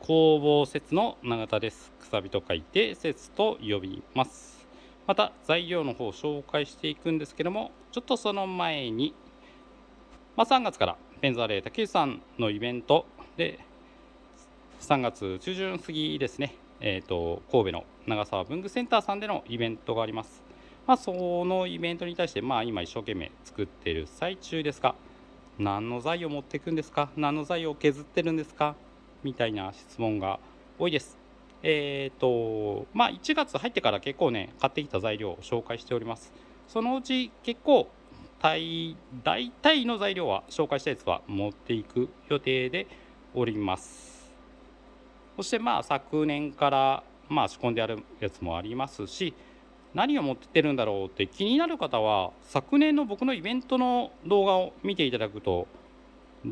工房節の永田です。くさびと書いて節と呼びます。また材料の方を紹介していくんですけども、ちょっとその前に、まあ、3月からペンザレー竹内さんのイベントで、3月中旬過ぎですね、えーと、神戸の長沢文具センターさんでのイベントがあります。まあ、そのイベントに対して、まあ、今一生懸命作っている最中ですが、何の材を持っていくんですか何の材を削ってるんですかみたいな質問が多いです。えっ、ー、と、まあ、1月入ってから結構ね、買ってきた材料を紹介しております。そのうち結構、大大体の材料は、紹介したやつは持っていく予定でおります。そしてまあ、昨年から、まあ、仕込んであるやつもありますし、何を持ってってるんだろうって気になる方は、昨年の僕のイベントの動画を見ていただくと、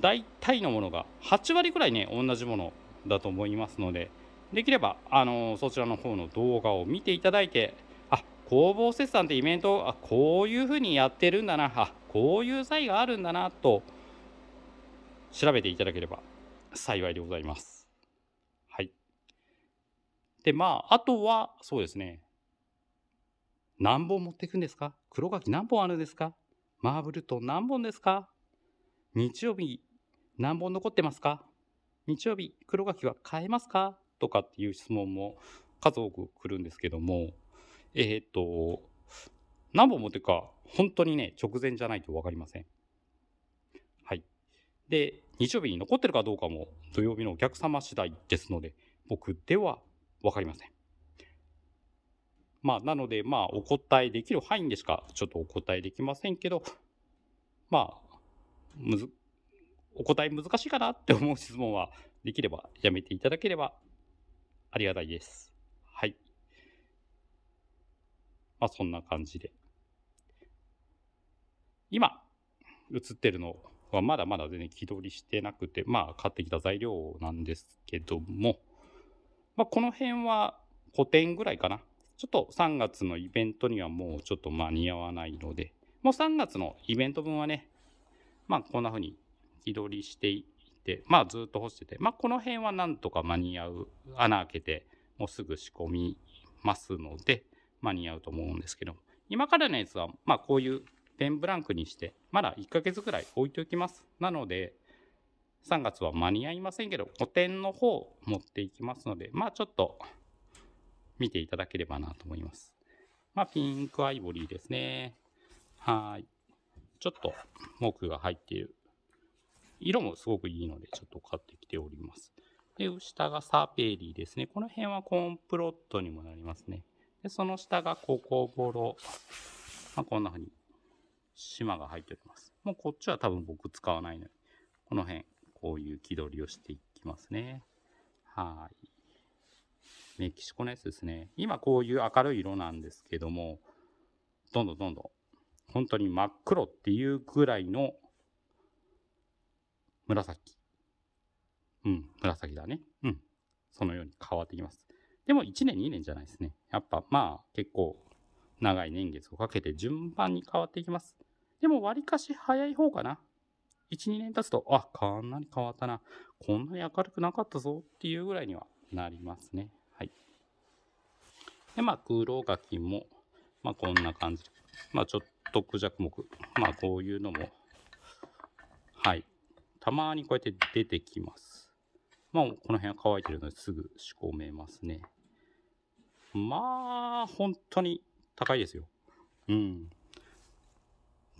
大体のものが8割くらいね同じものだと思いますのでできれば、あのそちらの方の動画を見ていただいてあ工房節算ってイベントあこういうふうにやってるんだなあこういう材があるんだなと調べていただければ幸いでございます。はい。で、まあ、あとは、そうですね。何本持っていくんですか黒柿何本あるんですかマーブルトン何本ですか日曜日何本残ってますか日曜日黒柿は買えますかとかっていう質問も数多く来るんですけども、えっ、と、何本もというか、本当にね、直前じゃないと分かりません。はい。で、日曜日に残ってるかどうかも土曜日のお客様次第ですので、僕では分かりません。まあ、なので、まあ、お答えできる範囲でしかちょっとお答えできませんけど、まあ、むず、お答え難しいかなって思う質問は、できればやめていただければありがたいです。はい。まあ、そんな感じで。今、映ってるのはまだまだ全然気取りしてなくて、まあ、買ってきた材料なんですけども、まあ、この辺は古典ぐらいかな。ちょっと3月のイベントにはもうちょっと間に合わないので、もう3月のイベント分はね、まあ、こんな風に気取りしていて、まあ、ずっと干してて、まあ、この辺はなんとか間に合う、穴開けて、もうすぐ仕込みますので、間に合うと思うんですけど今からのやつは、まあ、こういうペンブランクにして、まだ1ヶ月ぐらい置いておきます。なので、3月は間に合いませんけど、個展の方持っていきますので、まあ、ちょっと見ていただければなと思います。まあ、ピンクアイボリーですね。はい。ちょっと文句が入っている。色もすごくいいので、ちょっと買ってきております。で、下がサーペーリーですね。この辺はコーンプロットにもなりますね。で、その下がココボロ。まあ、こんな風に島が入っております。もうこっちは多分僕使わないので、この辺、こういう木取りをしていきますね。はい。メキシコのやつですね。今こういう明るい色なんですけども、どんどんどんどん本当に真っ黒っていうぐらいの紫。うん、紫だね。うん。そのように変わってきます。でも1年、2年じゃないですね。やっぱまあ結構長い年月をかけて順番に変わっていきます。でも割かし早い方かな。1、2年経つと、あ、こんなに変わったな。こんなに明るくなかったぞっていうぐらいにはなりますね。はい。で、まあ、黒柿も、まあ、こんな感じ。まあ、ちょっ特弱目。まあ、こういうのも、はい。たまにこうやって出てきます。まあ、この辺は乾いてるのですぐ仕込めますね。まあ、本当に高いですよ。うん。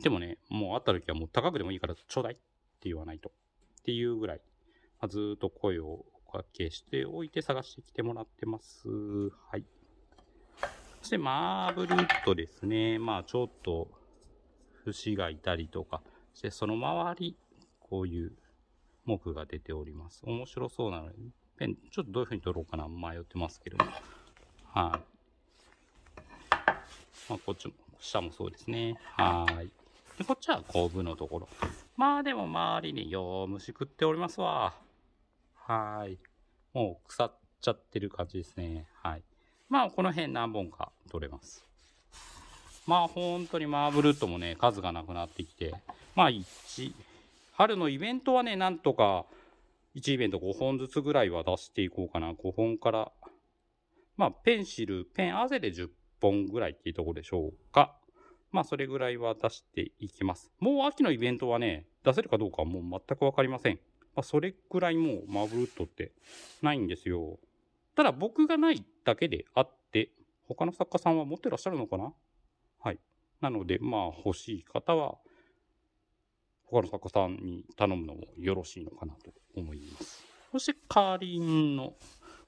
でもね、もう会った時はもう高くでもいいからちょうだいって言わないと。っていうぐらい、まずっと声をおかけしておいて探してきてもらってます。はい。そしてマーブルウッドですね。まあちょっと節がいたりとかして、その周り、こういう木が出ております。面白そうなので、ペン、ちょっとどういう風に取ろうかな、迷ってますけども。はい、まあ、こっちも、下もそうですね。はい。で、こっちは後部のところ。まあでも周りによう虫食っておりますわ。はい。もう腐っちゃってる感じですね。はい。まあこの辺何本か取れます。まあ本当にマーブルットもね、数がなくなってきて、まあ1、春のイベントはね、なんとか1イベント5本ずつぐらいは出していこうかな。5本から、まあペンシル、ペン汗で10本ぐらいっていうところでしょうか。まあそれぐらいは出していきます。もう秋のイベントはね、出せるかどうかはもう全くわかりません。まあそれぐらいもうマーブルットってないんですよ。ただ僕がないだけであって、他の作家さんは持ってらっしゃるのかなはい。なので、まあ、欲しい方は、他の作家さんに頼むのもよろしいのかなと思います。そして、カーリンの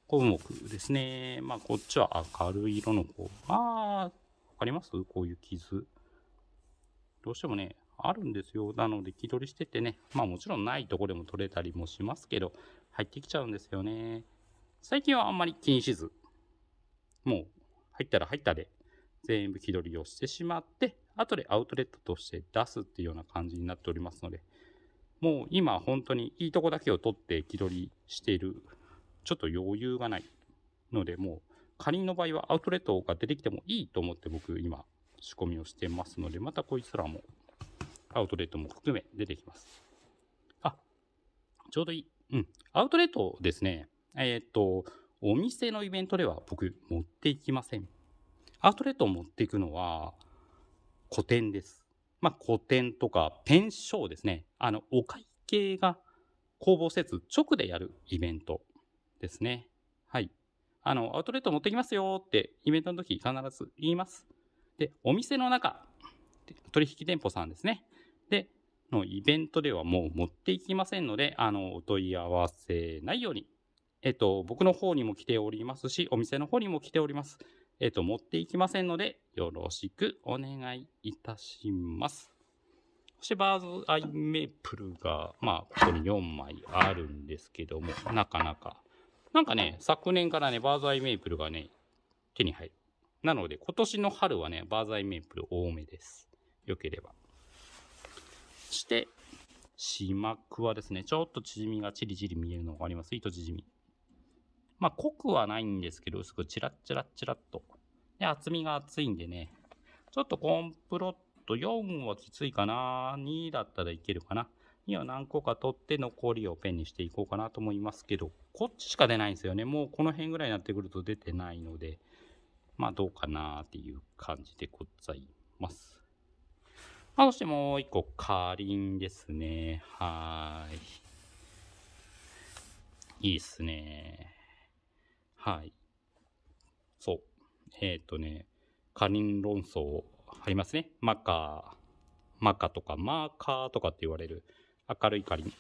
項目ですね。まあ、こっちは明るい色の方が、わかりますこういう傷。どうしてもね、あるんですよ。なので、気取りしててね、まあもちろんないとこでも取れたりもしますけど、入ってきちゃうんですよね。最近はあんまり気にしず、もう入ったら入ったで全部気取りをしてしまって、後でアウトレットとして出すっていうような感じになっておりますので、もう今本当にいいとこだけを取って気取りしている、ちょっと余裕がないので、もう仮の場合はアウトレットが出てきてもいいと思って僕今仕込みをしてますので、またこいつらもアウトレットも含め出てきます。あ、ちょうどいい。うん。アウトレットですね。えー、っと、お店のイベントでは僕持っていきません。アウトレットを持っていくのは、古典です。まあ、古典とか、ペンショーですね。あの、お会計が工房施設直でやるイベントですね。はい。あの、アウトレット持ってきますよってイベントの時必ず言います。で、お店の中、取引店舗さんですね。で、のイベントではもう持っていきませんので、あの、お問い合わせないように、えっと、僕の方にも来ておりますし、お店の方にも来ております。えっ、と、持っていきませんので、よろしくお願いいたします。そしてバーズアイメープルが、まあ、ここに4枚あるんですけども、なかなか。なんかね、昨年からね、バーズアイメープルがね、手に入る。なので、今年の春はね、バーズアイメープル多めです。よければ。そして、シマクワですね。ちょっと縮みがチリチリ見えるのがあります。糸縮み。まあ、濃くはないんですけど、薄くチラッチラッチラッと。で、厚みが厚いんでね、ちょっとコンプロット4はきついかな、2だったらいけるかな。2は何個か取って残りをペンにしていこうかなと思いますけど、こっちしか出ないんですよね。もうこの辺ぐらいになってくると出てないので、まあどうかなっていう感じでございます。まあ、そしてもう一個、かリンですね。はい。いいっすね。はい。そう。えっ、ー、とね、カリン論争ありますね。マカー、マカとか、マーカーとかって言われる明るいカリン。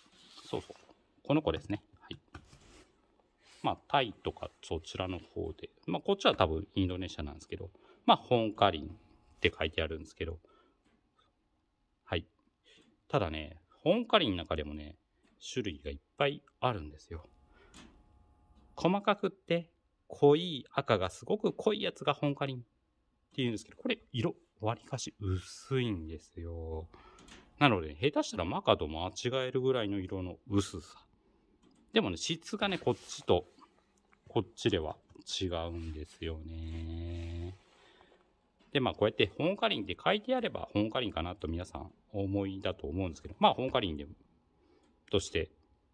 そうそう。この子ですね。はい。まあ、タイとかそちらの方で、まあ、こっちは多分インドネシアなんですけど、まあ、本カリンって書いてあるんですけど、はい。ただね、本カリンの中でもね、種類がいっぱいあるんですよ。細かくって濃い赤がすごく濃いやつが本カリンっていうんですけど、これ色、わりかし薄いんですよ。なので、下手したらマカと間違えるぐらいの色の薄さ。でもね、質がね、こっちと、こっちでは違うんですよね。で、まあ、こうやって、本カリンって書いてあれば、本カリンかなと皆さん思いだと思うんですけど、まあ、本カリンで、として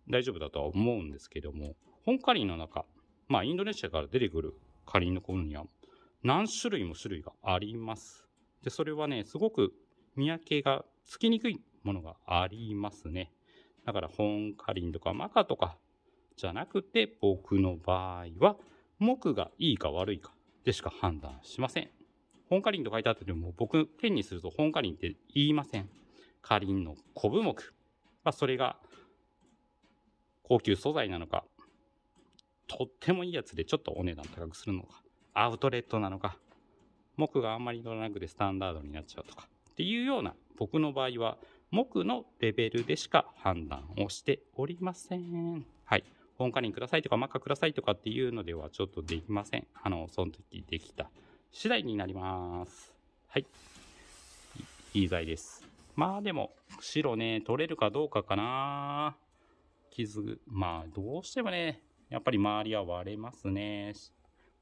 大丈夫だとは思うんですけども、本カリンの中、まあ、インドネシアから出てくるカリンのコーンには何種類も種類があります。で、それはね、すごく見分けがつきにくいものがありますね。だから、本カリンとかマカとかじゃなくて、僕の場合は、木がいいか悪いかでしか判断しません。本カリンと書いてあってでも、僕、ペンにすると本カリンって言いません。カリンのコブ木。まあ、それが高級素材なのか、とってもいいやつでちょっとお値段高くするのか、アウトレットなのか、木があんまり乗らなくてスタンダードになっちゃうとか、っていうような僕の場合は木のレベルでしか判断をしておりません。はい。本カにくださいとか、マッカくださいとかっていうのではちょっとできません。あの、その時できた次第になります。はい。いい材です。まあでも、白ね、取れるかどうかかな。傷、まあどうしてもね、やっぱり周りは割れますね。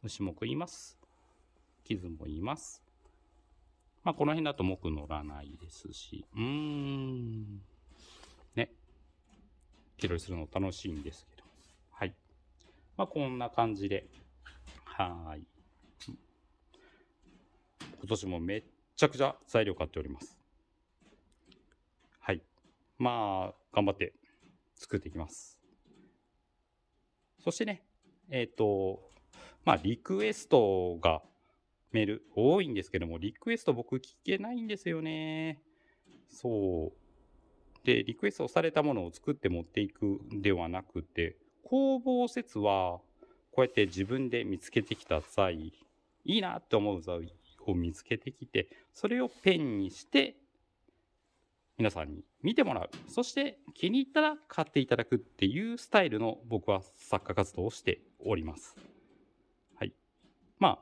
虫も食います。傷もいます。まあ、この辺だと木乗らないですし。うーん。ね。拾いするの楽しいんですけど。はい。まあ、こんな感じで。はい。今年もめっちゃくちゃ材料買っております。はい。まあ、頑張って作っていきます。そしてね、えっ、ー、と、まあ、リクエストがメール多いんですけども、リクエスト僕聞けないんですよね。そう。で、リクエストされたものを作って持っていくではなくて、工房説は、こうやって自分で見つけてきた際、いいなって思う材を見つけてきて、それをペンにして、皆さんに見てもらう。そして気に入ったら買っていただくっていうスタイルの僕は作家活動をしております。はい。まあ、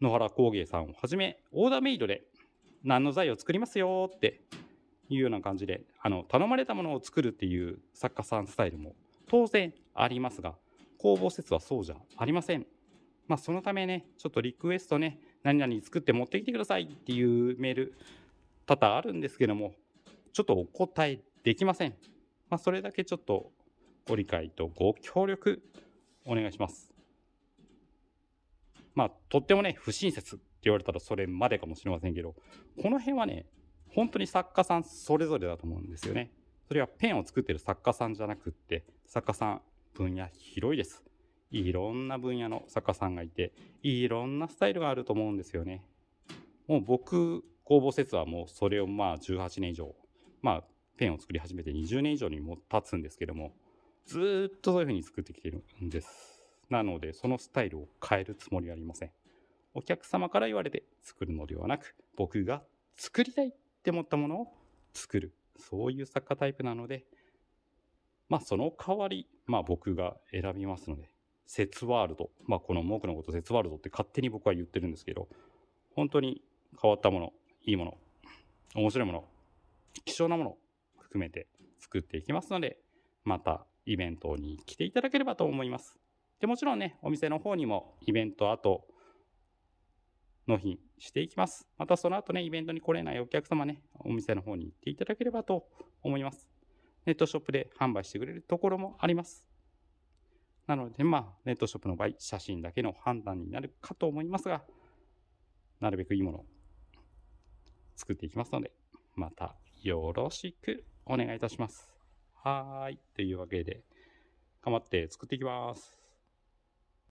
野原工芸さんをはじめ、オーダーメイドで何の材を作りますよっていうような感じで、あの、頼まれたものを作るっていう作家さんスタイルも当然ありますが、工房施設はそうじゃありません。まあ、そのためね、ちょっとリクエストね、何々作って持ってきてくださいっていうメール多々あるんですけども、ちょっとお答えできません。まあ、それだけちょっとご理解とご協力お願いします。まあ、とってもね、不親切って言われたらそれまでかもしれませんけど、この辺はね、本当に作家さんそれぞれだと思うんですよね。それはペンを作ってる作家さんじゃなくって、作家さん分野広いです。いろんな分野の作家さんがいて、いろんなスタイルがあると思うんですよね。もう僕、公募説はもうそれをまあ18年以上まあ、ペンを作り始めて20年以上にも経つんですけども、ずっとそういうふうに作ってきてるんです。なので、そのスタイルを変えるつもりはありません。お客様から言われて作るのではなく、僕が作りたいって思ったものを作る。そういう作家タイプなので、まあ、その代わり、まあ、僕が選びますので、説ワールド。まあ、この文句のこと説ワールドって勝手に僕は言ってるんですけど、本当に変わったもの、いいもの、面白いもの、希少なもの含めて作っていきますので、またイベントに来ていただければと思います。で、もちろんね、お店の方にもイベント後、納品していきます。またその後ね、イベントに来れないお客様ね、お店の方に行っていただければと思います。ネットショップで販売してくれるところもあります。なので、まあ、ネットショップの場合、写真だけの判断になるかと思いますが、なるべくいいものを作っていきますので、またよろしくお願いいたします。はーい。というわけで、頑張って作っていきます。